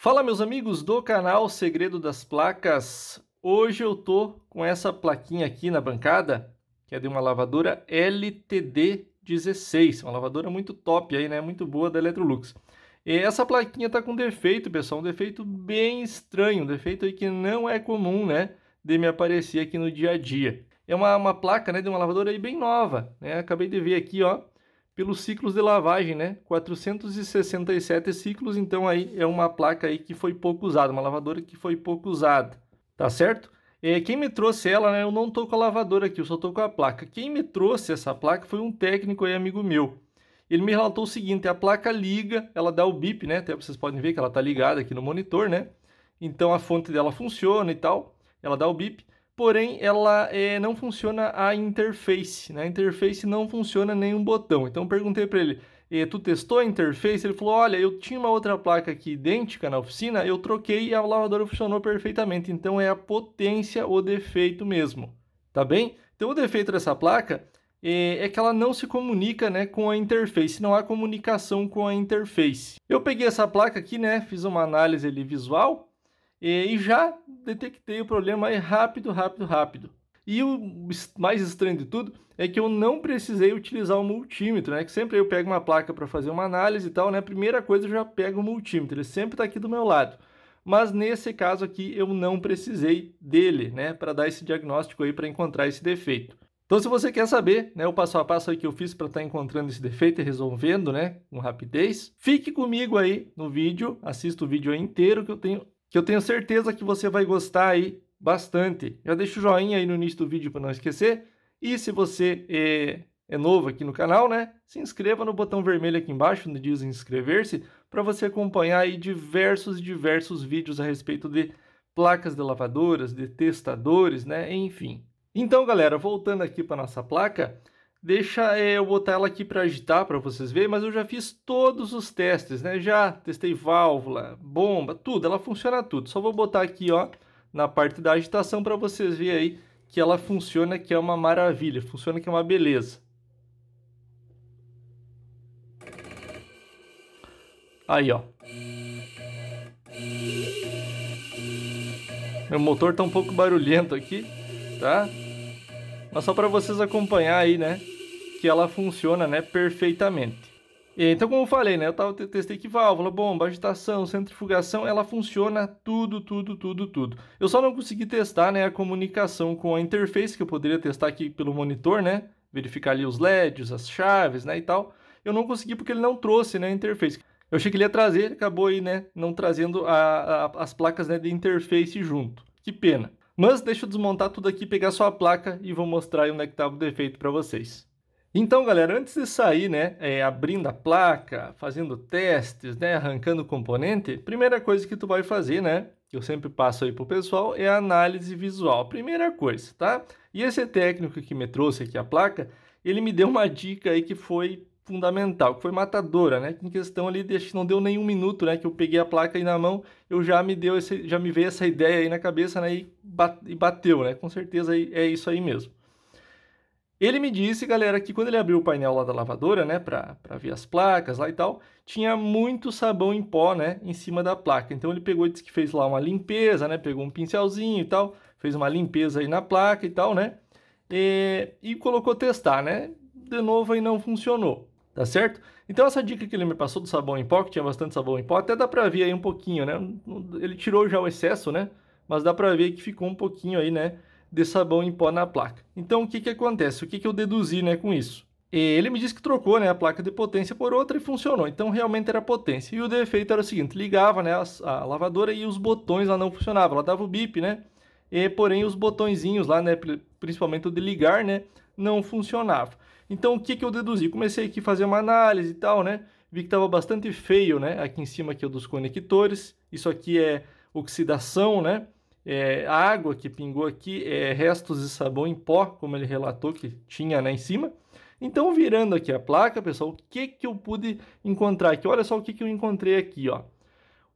Fala meus amigos do canal Segredo das Placas. Hoje eu tô com essa plaquinha aqui na bancada, que é de uma lavadora LTD 16, uma lavadora muito top aí, né? Muito boa da Electrolux. E essa plaquinha tá com defeito, pessoal, um defeito bem estranho, um defeito aí que não é comum, né, de me aparecer aqui no dia a dia. É uma, uma placa, né, de uma lavadora aí bem nova, né? Acabei de ver aqui, ó, pelos ciclos de lavagem, né? 467 ciclos, então aí é uma placa aí que foi pouco usada, uma lavadora que foi pouco usada, tá certo? É, quem me trouxe ela, né? Eu não tô com a lavadora aqui, eu só tô com a placa. Quem me trouxe essa placa foi um técnico aí, amigo meu. Ele me relatou o seguinte: a placa liga, ela dá o bip, né? Até vocês podem ver que ela tá ligada aqui no monitor, né? Então a fonte dela funciona e tal, ela dá o bip porém ela é, não funciona a interface. Na né? interface não funciona nenhum botão. Então eu perguntei para ele, e, eh, tu testou a interface? Ele falou, olha, eu tinha uma outra placa aqui idêntica na oficina, eu troquei e a lavadora funcionou perfeitamente. Então é a potência o defeito mesmo, tá bem? Então o defeito dessa placa é, é que ela não se comunica né, com a interface, não há comunicação com a interface. Eu peguei essa placa aqui, né, fiz uma análise ali, visual, e, já detectei o problema rápido, rápido, rápido. E o mais estranho de tudo é que eu não precisei utilizar o multímetro, né? Que sempre eu pego uma placa para fazer uma análise e tal, né? Primeira coisa eu já pego o multímetro, ele sempre está aqui do meu lado. Mas nesse caso aqui eu não precisei dele, né? Para dar esse diagnóstico aí para encontrar esse defeito. Então, se você quer saber né, o passo a passo que eu fiz para estar tá encontrando esse defeito e resolvendo né, com rapidez, fique comigo aí no vídeo, assista o vídeo inteiro que eu tenho que eu tenho certeza que você vai gostar aí bastante. Já deixa o joinha aí no início do vídeo para não esquecer. E se você é, é, novo aqui no canal, né, se inscreva no botão vermelho aqui embaixo, no diz inscrever-se, para você acompanhar aí diversos diversos vídeos a respeito de placas de lavadoras, de testadores, né, enfim. Então, galera, voltando aqui para nossa placa, Deixa eh, eu botar ela aqui para agitar para vocês verem, mas eu já fiz todos os testes, né? Já testei válvula, bomba, tudo, ela funciona tudo. Só vou botar aqui, ó, na parte da agitação para vocês verem aí que ela funciona, que é uma maravilha, funciona que é uma beleza. Aí, ó. Meu motor tá um pouco barulhento aqui, tá? Mas só para vocês acompanhar aí, né? Que ela funciona, né? Perfeitamente. então, como eu falei, né? Eu tava, testei que válvula, ah, bomba, agitação, centrifugação, ela funciona tudo, tudo, tudo, tudo. Eu só não consegui testar, né? A comunicação com a interface, que eu poderia testar aqui pelo monitor, né? Verificar ali os LEDs, as chaves, né? E tal. Eu não consegui porque ele não trouxe, né? A interface. Eu achei que ele ia trazer, acabou aí, né? Não trazendo a, a, as placas né, de interface junto. Que pena. Mas deixa eu desmontar tudo aqui, pegar só a placa e vou mostrar aí onde é que estava o defeito para vocês. Então, galera, antes de sair, né, é, abrindo a placa, fazendo testes, né, arrancando o componente, primeira coisa que tu vai fazer, né, que eu sempre passo aí pro pessoal, é a análise visual. Primeira coisa, tá? E esse técnico que me trouxe aqui a placa, ele me deu uma dica aí que foi fundamental, que foi matadora, né? Em questão ali, não deu nenhum minuto, né? Que eu peguei a placa aí na mão, eu já me deu esse, já me veio essa ideia aí na cabeça, né? E bateu, né? Com certeza é isso aí mesmo. Ele me disse, galera, que quando ele abriu o painel lá da lavadora, né, para ver as placas lá e tal, tinha muito sabão em pó, né, em cima da placa. Então ele pegou e disse que fez lá uma limpeza, né, pegou um pincelzinho e tal, fez uma limpeza aí na placa e tal, né, e, e colocou testar, né. De novo aí não funcionou tá certo? Então essa dica que ele me passou do sabão em pó, que tinha bastante sabão em pó, até dá pra ver aí um pouquinho, né? Ele tirou já o excesso, né? Mas dá pra ver que ficou um pouquinho aí, né? De sabão em pó na placa. Então o que que acontece? O que que eu deduzi, né, com isso? Ele me disse que trocou né, a placa de potência por outra e funcionou, então realmente era potência. E o defeito era o seguinte: ligava né, a, a lavadora e os botões lá não funcionavam, ela dava o bip, né? E, porém os botõezinhos lá, né, principalmente o de ligar, né, não funcionava. Então, o que, que eu deduzi? Comecei aqui a fazer uma análise e tal, né? Vi que estava bastante feio, né? Aqui em cima aqui é dos conectores. Isso aqui é oxidação, né? É, a água que pingou aqui é restos de sabão em pó, como ele relatou que tinha né, em cima. Então, virando aqui a placa, pessoal, o que, que eu pude encontrar aqui? Olha só o que, que eu encontrei aqui, ó.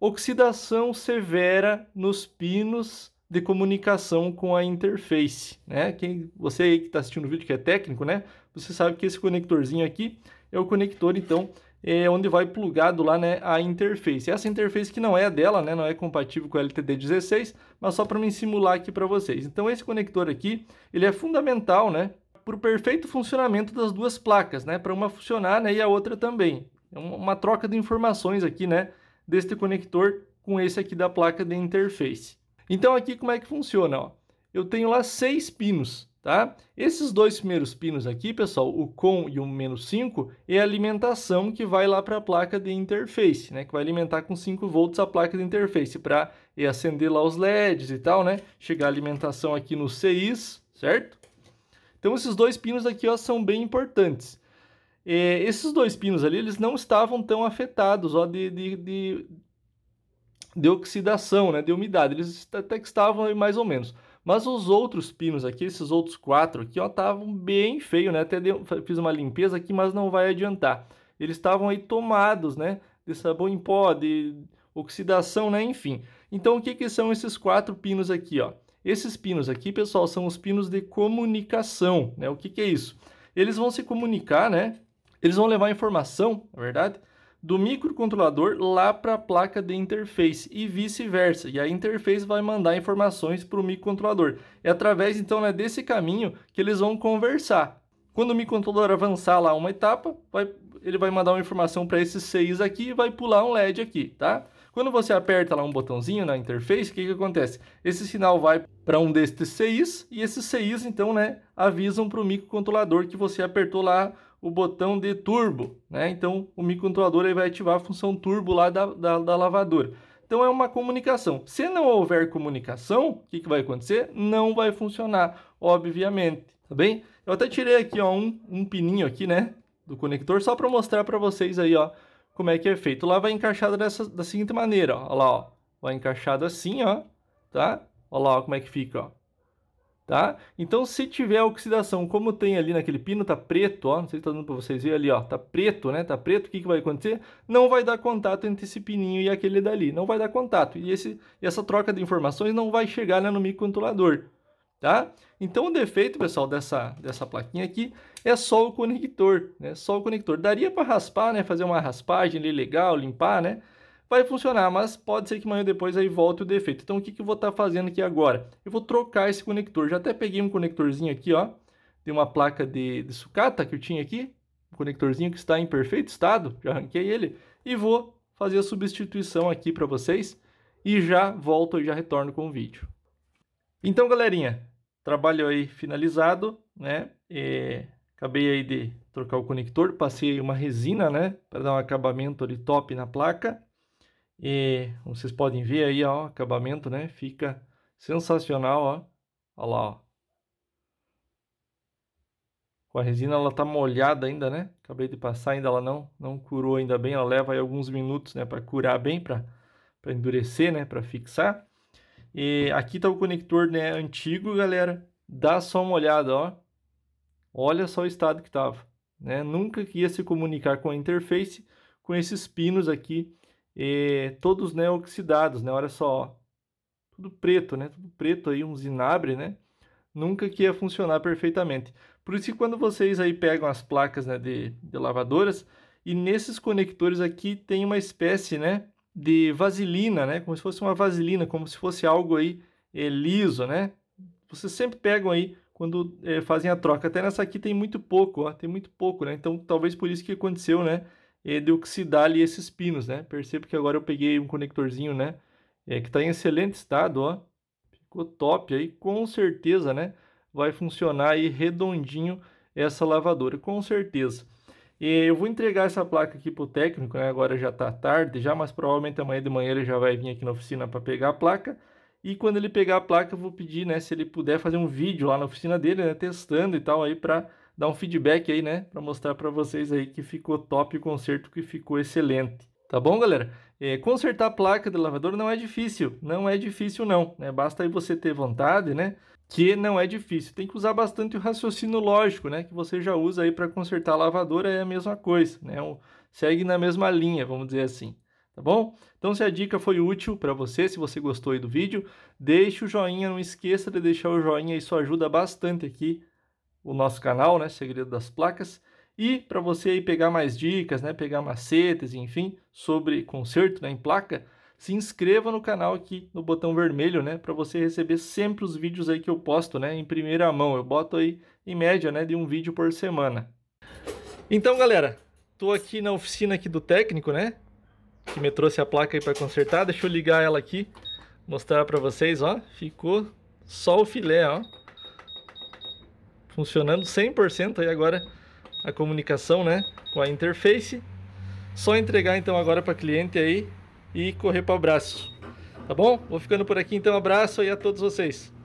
Oxidação severa nos pinos de comunicação com a interface, né? Quem, você aí que está assistindo o vídeo que é técnico, né? Você sabe que esse conectorzinho aqui é o conector, então, é onde vai plugado lá, né, a interface. Essa interface que não é a dela, né, não é compatível com a LTD16, mas só para me simular aqui para vocês. Então, esse conector aqui, ele é fundamental, né, para o perfeito funcionamento das duas placas, né, para uma funcionar, né, e a outra também. É uma troca de informações aqui, né, deste conector com esse aqui da placa de interface. Então aqui como é que funciona, ó? Eu tenho lá seis pinos, tá? Esses dois primeiros pinos aqui, pessoal, o com e o menos 5, é a alimentação que vai lá para a placa de interface, né? Que vai alimentar com 5 volts a placa de interface para é, acender lá os LEDs e tal, né? Chegar a alimentação aqui no CIs, certo? Então esses dois pinos aqui, ó, são bem importantes. É, esses dois pinos ali, eles não estavam tão afetados, ó, de, de, de de oxidação, né, de umidade. Eles até que estavam mais ou menos. Mas os outros pinos aqui, esses outros quatro aqui, ó, estavam bem feio, né? Até deu, fiz uma limpeza aqui, mas não vai adiantar. Eles estavam aí tomados, né? De sabão em pó, de oxidação, né? Enfim. Então, o que, que são esses quatro pinos aqui, ó? Esses pinos aqui, pessoal, são os pinos de comunicação, né? O que, que é isso? Eles vão se comunicar, né? Eles vão levar informação, na verdade, do microcontrolador lá para a placa de interface e vice-versa. E a interface vai mandar informações para o microcontrolador. É através então né, desse caminho que eles vão conversar. Quando o microcontrolador avançar lá uma etapa, vai, ele vai mandar uma informação para esses seis aqui e vai pular um LED aqui, tá? Quando você aperta lá um botãozinho na interface, o que, que acontece? Esse sinal vai para um destes CIs e esses CIs então né, avisam para o microcontrolador que você apertou lá o botão de turbo, né? Então o microcontrolador aí vai ativar a função turbo lá da, da, da lavadora. Então é uma comunicação. Se não houver comunicação, o que, que vai acontecer? Não vai funcionar, obviamente, tá bem? Eu até tirei aqui ó, um, um pininho aqui, né, do conector, só para mostrar para vocês aí, ó, como é que é feito. Lá vai encaixado dessa, da seguinte maneira, ó, ó lá, ó, vai encaixado assim, ó, tá? Olha lá ó, como é que fica, ó tá? Então, se tiver oxidação, como tem ali naquele pino, tá preto, ó, não sei se tá dando para vocês verem ali, ó, tá preto, né? Tá preto, o que, que vai acontecer? Não vai dar contato entre esse pininho e aquele dali, não vai dar contato. E, esse, e essa troca de informações não vai chegar né, no microcontrolador, tá? Então, o defeito, pessoal, dessa, dessa plaquinha aqui é só o conector, né? Só o conector. Daria para raspar, né? Fazer uma raspagem ali legal, limpar, né? vai funcionar, mas pode ser que amanhã depois aí volte o defeito. Então o que, que eu vou estar tá fazendo aqui agora? Eu vou trocar esse conector, já até peguei um conectorzinho aqui, ó, de uma placa de, de sucata que eu tinha aqui, um conectorzinho que está em perfeito estado, já arranquei ele, e vou fazer a substituição aqui para vocês, e já volto e já retorno com o vídeo. Então galerinha, trabalho aí finalizado, né, é, acabei aí de trocar o conector, passei uma resina, né, para dar um acabamento ali top na placa, e vocês podem ver aí, ó, acabamento, né? Fica sensacional, ó. Olha lá, ó. Com a resina ela tá molhada ainda, né? Acabei de passar, ainda ela não não curou ainda bem, ela leva aí alguns minutos, né, para curar bem, para para endurecer, né, para fixar. E aqui tá o conector, né, antigo, galera. Dá só uma olhada, ó. Olha só o estado que tava, né? Nunca que ia se comunicar com a interface com esses pinos aqui e todos né, oxidados, né? Olha só, tudo preto, né? Tudo preto aí, um zinabre, né? Nunca que ia funcionar perfeitamente. Por isso que quando vocês aí pegam as placas né, de, de lavadoras, e nesses conectores aqui tem uma espécie, né? De vaselina, né? Como se fosse uma vaselina, como se fosse algo aí é, liso, né? Vocês sempre pegam aí quando é, fazem a troca. Até nessa aqui tem muito pouco, ó, tem muito pouco, né? Então talvez por isso que aconteceu, né? e de oxidar ali esses pinos, né? Perceba que agora eu peguei um conectorzinho, né? É, que está em excelente estado, ó. Ficou top aí, com certeza, né? Vai funcionar aí redondinho essa lavadora, com certeza. E eu vou entregar essa placa aqui para o técnico, né? Agora já tá tarde já, mas provavelmente amanhã de manhã ele já vai vir aqui na oficina para pegar a placa. E quando ele pegar a placa, eu vou pedir, né, se ele puder fazer um vídeo lá na oficina dele, né, testando e tal aí para dar um feedback aí, né, para mostrar para vocês aí que ficou top o conserto, que ficou excelente. Tá bom, galera? É, consertar a placa de lavador não é difícil, não é difícil não, né? Basta aí você ter vontade, né? Que não é difícil. Tem que usar bastante o raciocínio lógico, né? Que você já usa aí para consertar a lavadora é a mesma coisa, né? Um, segue na mesma linha, vamos dizer assim. Tá bom? Então, se a dica foi útil para você, se você gostou aí do vídeo, deixe o joinha, não esqueça de deixar o joinha, isso ajuda bastante aqui o nosso canal, né? Segredo das Placas. E para você aí pegar mais dicas, né? Pegar macetes, enfim, sobre conserto né, em placa, se inscreva no canal aqui no botão vermelho, né? Para você receber sempre os vídeos aí que eu posto, né? Em primeira mão. Eu boto aí em média, né? De um vídeo por semana. Então, galera, tô aqui na oficina aqui do técnico, né? Que me trouxe a placa aí para consertar. Deixa eu ligar ela aqui, mostrar para vocês, ó. Ficou só o filé, ó funcionando 100% aí agora a comunicação, né, com a interface. Só entregar então agora para cliente aí e correr para o abraço. Tá bom? Vou ficando por aqui então, abraço aí a todos vocês.